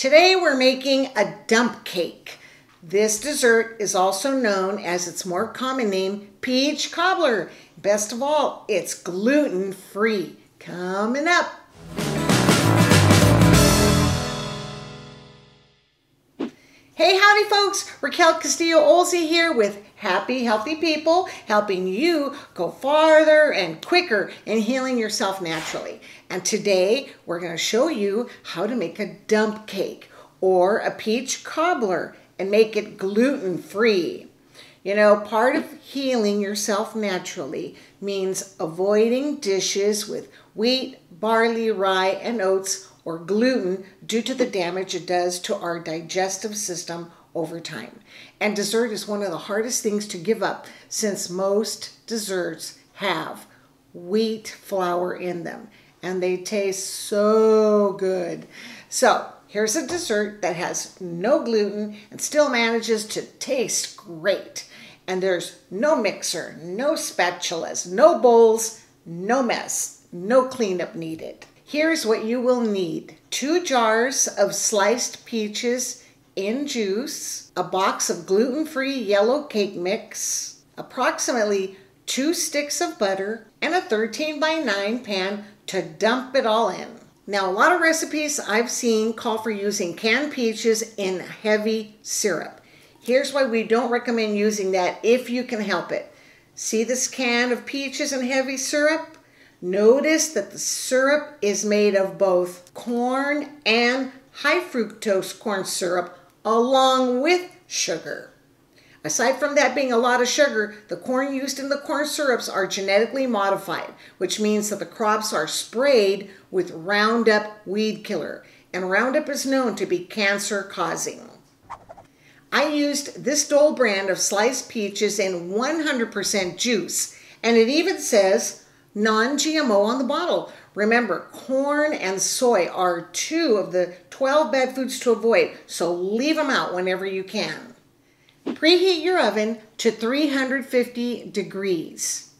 Today we're making a dump cake. This dessert is also known as its more common name, peach cobbler. Best of all, it's gluten-free. Coming up. Hey, howdy, folks. Raquel Castillo Olsey here with Happy Healthy People, helping you go farther and quicker in healing yourself naturally. And today we're going to show you how to make a dump cake or a peach cobbler and make it gluten free. You know, part of healing yourself naturally means avoiding dishes with wheat, barley, rye, and oats or gluten due to the damage it does to our digestive system over time. And dessert is one of the hardest things to give up since most desserts have wheat flour in them and they taste so good. So, here's a dessert that has no gluten and still manages to taste great. And there's no mixer, no spatulas, no bowls, no mess, no cleanup needed. Here's what you will need. Two jars of sliced peaches in juice, a box of gluten-free yellow cake mix, approximately two sticks of butter, and a 13 by 9 pan to dump it all in. Now, a lot of recipes I've seen call for using canned peaches in heavy syrup. Here's why we don't recommend using that if you can help it. See this can of peaches in heavy syrup? Notice that the syrup is made of both corn and high fructose corn syrup along with sugar. Aside from that being a lot of sugar, the corn used in the corn syrups are genetically modified, which means that the crops are sprayed with Roundup weed killer. And Roundup is known to be cancer causing. I used this Dole brand of sliced peaches in 100% juice, and it even says non-GMO on the bottle. Remember, corn and soy are two of the 12 bad foods to avoid, so leave them out whenever you can. Preheat your oven to 350 degrees.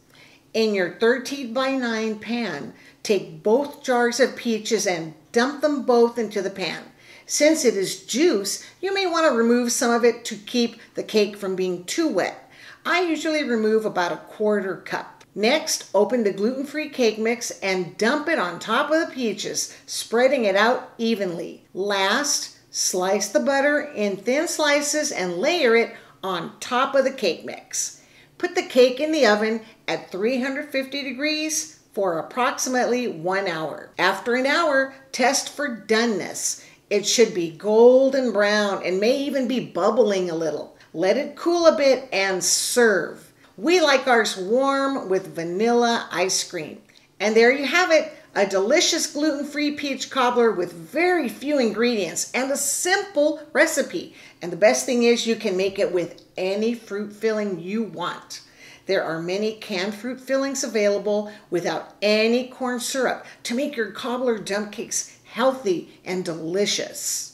In your 13 by 9 pan, take both jars of peaches and dump them both into the pan. Since it is juice, you may want to remove some of it to keep the cake from being too wet. I usually remove about a quarter cup. Next, open the gluten-free cake mix and dump it on top of the peaches, spreading it out evenly. Last, slice the butter in thin slices and layer it on top of the cake mix. Put the cake in the oven at 350 degrees for approximately one hour. After an hour, test for doneness. It should be golden brown and may even be bubbling a little. Let it cool a bit and serve. We like ours warm with vanilla ice cream. And there you have it, a delicious gluten-free peach cobbler with very few ingredients and a simple recipe. And the best thing is you can make it with any fruit filling you want. There are many canned fruit fillings available without any corn syrup to make your cobbler dump cakes healthy and delicious.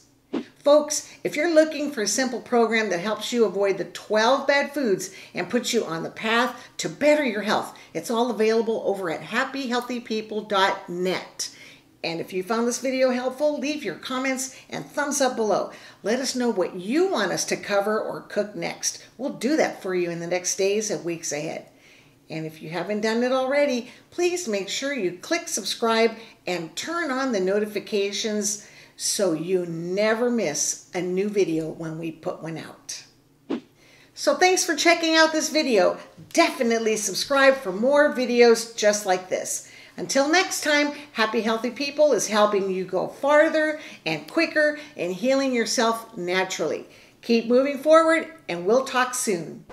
Folks, if you're looking for a simple program that helps you avoid the 12 bad foods and puts you on the path to better your health, it's all available over at happyhealthypeople.net. And if you found this video helpful, leave your comments and thumbs up below. Let us know what you want us to cover or cook next. We'll do that for you in the next days and weeks ahead. And if you haven't done it already, please make sure you click subscribe and turn on the notifications so you never miss a new video when we put one out. So thanks for checking out this video. Definitely subscribe for more videos just like this. Until next time, Happy Healthy People is helping you go farther and quicker in healing yourself naturally. Keep moving forward and we'll talk soon.